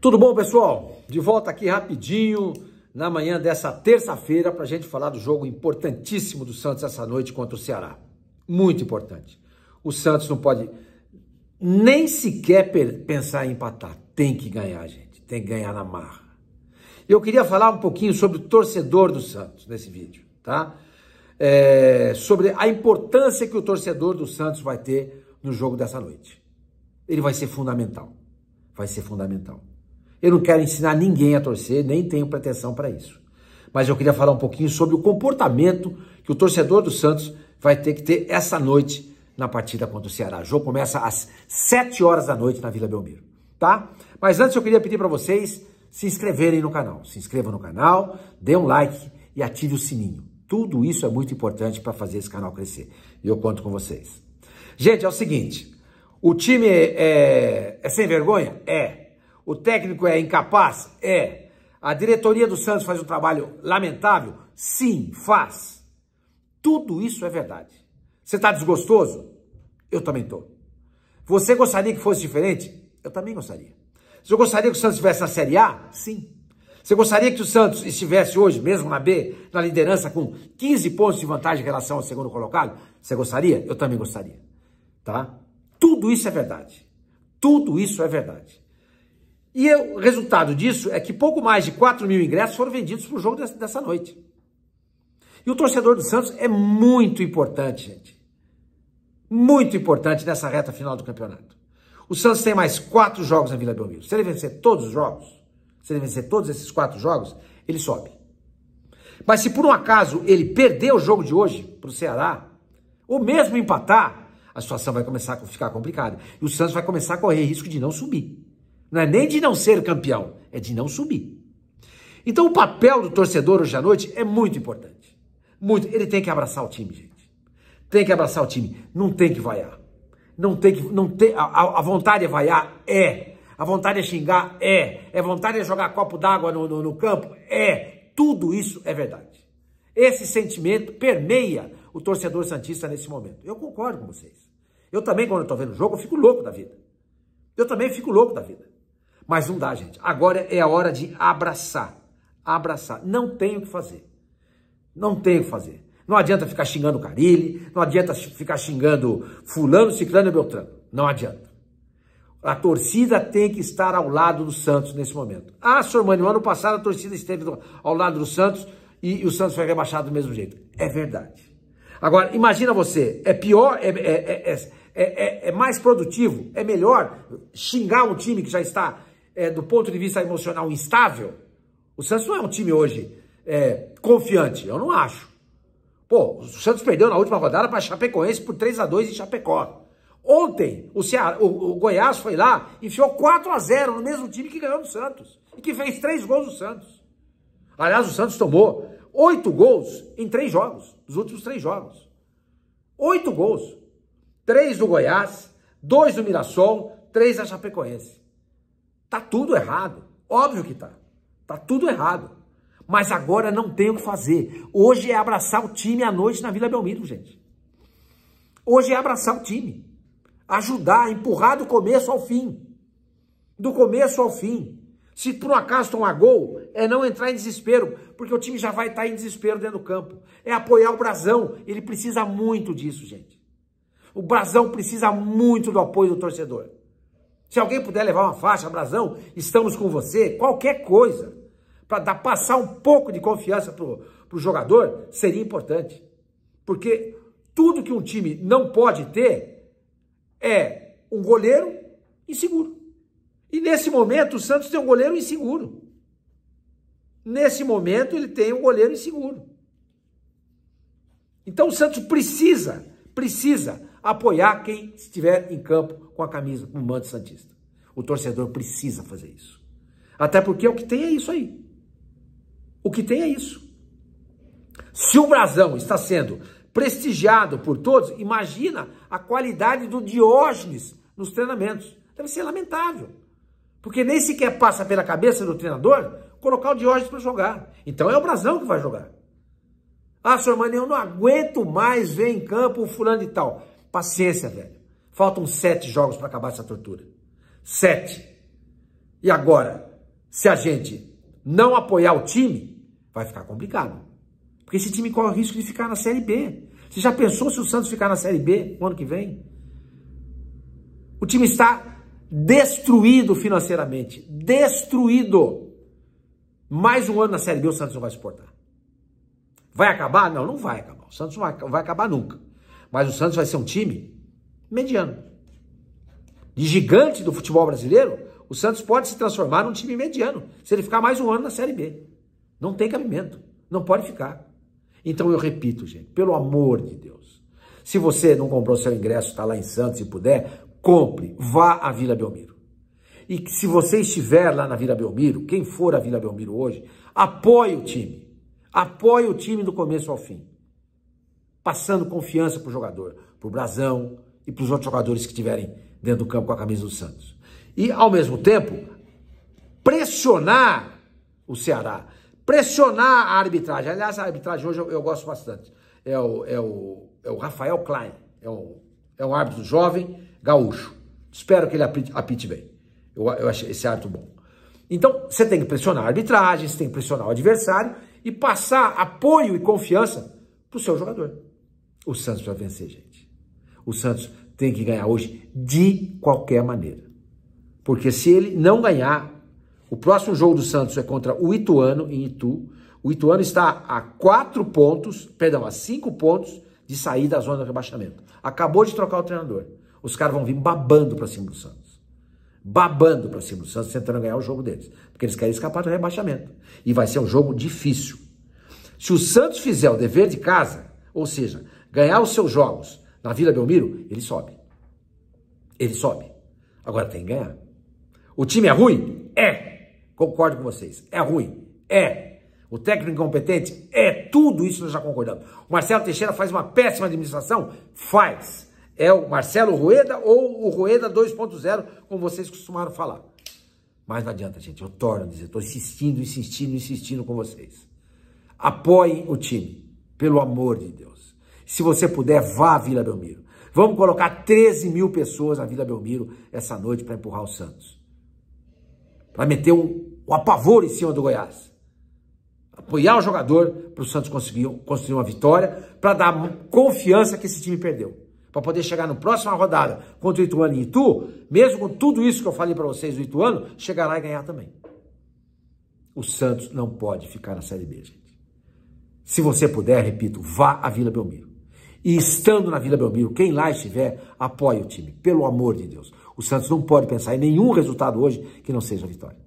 Tudo bom, pessoal? De volta aqui rapidinho na manhã dessa terça-feira para a gente falar do jogo importantíssimo do Santos essa noite contra o Ceará. Muito importante. O Santos não pode nem sequer pensar em empatar. Tem que ganhar, gente. Tem que ganhar na marra. Eu queria falar um pouquinho sobre o torcedor do Santos nesse vídeo, tá? É, sobre a importância que o torcedor do Santos vai ter no jogo dessa noite. Ele vai ser fundamental. Vai ser fundamental. Eu não quero ensinar ninguém a torcer, nem tenho pretensão para isso. Mas eu queria falar um pouquinho sobre o comportamento que o torcedor do Santos vai ter que ter essa noite na partida contra o Ceará. O jogo começa às 7 horas da noite na Vila Belmiro, tá? Mas antes eu queria pedir para vocês se inscreverem no canal. Se inscreva no canal, dê um like e ative o sininho. Tudo isso é muito importante para fazer esse canal crescer. E eu conto com vocês. Gente, é o seguinte: o time é, é, é sem vergonha? É. O técnico é incapaz? É. A diretoria do Santos faz um trabalho lamentável? Sim, faz. Tudo isso é verdade. Você está desgostoso? Eu também estou. Você gostaria que fosse diferente? Eu também gostaria. Você gostaria que o Santos estivesse na Série A? Sim. Você gostaria que o Santos estivesse hoje, mesmo na B, na liderança com 15 pontos de vantagem em relação ao segundo colocado? Você gostaria? Eu também gostaria. Tá? Tudo isso é verdade. Tudo isso é verdade. E o resultado disso é que pouco mais de 4 mil ingressos foram vendidos para o jogo dessa noite. E o torcedor do Santos é muito importante, gente. Muito importante nessa reta final do campeonato. O Santos tem mais quatro jogos na Vila Belmiro. Se ele vencer todos os jogos, se ele vencer todos esses quatro jogos, ele sobe. Mas se por um acaso ele perder o jogo de hoje para o Ceará, ou mesmo empatar, a situação vai começar a ficar complicada. E o Santos vai começar a correr risco de não subir. Não é nem de não ser campeão, é de não subir. Então o papel do torcedor hoje à noite é muito importante. Muito. Ele tem que abraçar o time, gente. Tem que abraçar o time. Não tem que vaiar. Não tem que. Não tem, a, a vontade é vaiar? É. A vontade é xingar? É. A é vontade é jogar copo d'água no, no, no campo? É. Tudo isso é verdade. Esse sentimento permeia o torcedor Santista nesse momento. Eu concordo com vocês. Eu também, quando estou vendo o jogo, eu fico louco da vida. Eu também fico louco da vida. Mas não dá, gente. Agora é a hora de abraçar. Abraçar. Não tem o que fazer. Não tem o que fazer. Não adianta ficar xingando Carilli, não adianta ficar xingando fulano, ciclano e beltrano. Não adianta. A torcida tem que estar ao lado do Santos nesse momento. Ah, Sormani, no ano passado a torcida esteve ao lado do Santos e, o Santos foi rebaixado do mesmo jeito. É verdade. Agora, imagina você, é pior, é, é, é, é mais produtivo, é melhor xingar um time que já está é, do ponto de vista emocional instável, o Santos não é um time hoje é, confiante, eu não acho. Pô, o Santos perdeu na última rodada para Chapecoense por 3 a 2 em Chapecó. Ontem, o, Ceará, o, o, Goiás foi lá e enfiou 4 a 0 no mesmo time que ganhou do Santos. E que fez 3 gols do Santos. Aliás, o Santos tomou 8 gols em 3 jogos, nos últimos 3 jogos. 8 gols. 3 do Goiás, 2 do Mirassol, 3 da Chapecoense. Tá tudo errado. Óbvio que tá. Tá tudo errado. Mas agora não tem o que fazer. Hoje é abraçar o time à noite na Vila Belmiro, gente. Hoje é abraçar o time. Ajudar, empurrar do começo ao fim. Do começo ao fim. Se por um acaso tomar gol, é não entrar em desespero, porque o time já vai estar tá em desespero dentro do campo. É apoiar o Brasão. Ele precisa muito disso, gente. O Brasão precisa muito do apoio do torcedor. Se alguém puder levar uma faixa, brasão, estamos com você, qualquer coisa, para passar um pouco de confiança para o jogador, seria importante. Porque tudo que um time não pode ter é um goleiro inseguro. E nesse momento o Santos tem um goleiro inseguro. Nesse momento ele tem um goleiro inseguro. Então o Santos precisa, precisa apoiar quem estiver em campo com a camisa, com o manto santista. O torcedor precisa fazer isso. Até porque o que tem é isso aí. O que tem é isso. Se o Brasão está sendo prestigiado por todos, imagina a qualidade do Diógenes nos treinamentos. Deve ser lamentável. Porque nem sequer passa pela cabeça do treinador colocar o Diógenes para jogar. Então é o Brasão que vai jogar. Ah, senhor Mano, eu não aguento mais ver em campo o fulano e tal. Paciência, velho. Faltam sete jogos para acabar essa tortura. Sete. E agora, se a gente não apoiar o time, vai ficar complicado. Porque esse time corre o risco de ficar na Série B. Você já pensou se o Santos ficar na Série B no ano que vem? O time está destruído financeiramente. Destruído. Mais um ano na Série B o Santos não vai suportar. Vai acabar? Não, não vai acabar. O Santos não vai, vai acabar nunca. Mas o Santos vai ser um time mediano. De gigante do futebol brasileiro, o Santos pode se transformar num time mediano se ele ficar mais um ano na Série B. Não tem cabimento. Não pode ficar. Então eu repito, gente, pelo amor de Deus. Se você não comprou seu ingresso, está lá em Santos e puder, compre, vá à Vila Belmiro. E se você estiver lá na Vila Belmiro, quem for à Vila Belmiro hoje, apoie o time. Apoie o time do começo ao fim passando confiança para o jogador, para o Brasão e para os outros jogadores que estiverem dentro do campo com a camisa do Santos. E, ao mesmo tempo, pressionar o Ceará, pressionar a arbitragem. Aliás, a arbitragem hoje eu, eu gosto bastante. É o, é, o, é o Rafael Klein, é um, é um árbitro jovem, gaúcho. Espero que ele apite, apite bem. Eu, eu achei esse árbitro bom. Então, você tem que pressionar a arbitragem, você tem que pressionar o adversário e passar apoio e confiança para o seu jogador. O Santos vai vencer, gente. O Santos tem que ganhar hoje de qualquer maneira. Porque se ele não ganhar, o próximo jogo do Santos é contra o Ituano em Itu. O Ituano está a quatro pontos, perdão, a cinco pontos de sair da zona do rebaixamento. Acabou de trocar o treinador. Os caras vão vir babando para cima do Santos. Babando para cima do Santos, tentando ganhar o jogo deles. Porque eles querem escapar do rebaixamento. E vai ser um jogo difícil. Se o Santos fizer o dever de casa, ou seja, ganhar os seus jogos na Vila Belmiro, ele sobe. Ele sobe. Agora tem que ganhar. O time é ruim? É. Concordo com vocês. É ruim. É. O técnico incompetente? É. Tudo isso nós já concordamos. O Marcelo Teixeira faz uma péssima administração? Faz. É o Marcelo Rueda ou o Rueda 2.0, como vocês costumaram falar. Mas não adianta, gente. Eu torno a dizer. Estou insistindo, insistindo, insistindo com vocês. Apoiem o time. Pelo amor de Deus. Se você puder, vá à Vila Belmiro. Vamos colocar 13 mil pessoas na Vila Belmiro essa noite para empurrar o Santos. Para meter um, um apavoro em cima do Goiás. Apoiar o jogador para o Santos conseguir construir uma vitória, para dar confiança que esse time perdeu para poder chegar na próxima rodada contra o Ituano e Itu, mesmo com tudo isso que eu falei para vocês do Ituano, chegar lá e ganhar também. O Santos não pode ficar na Série B, gente. Se você puder, repito, vá à Vila Belmiro. E estando na Vila Belmiro, quem lá estiver, apoie o time, pelo amor de Deus. O Santos não pode pensar em nenhum resultado hoje que não seja vitória.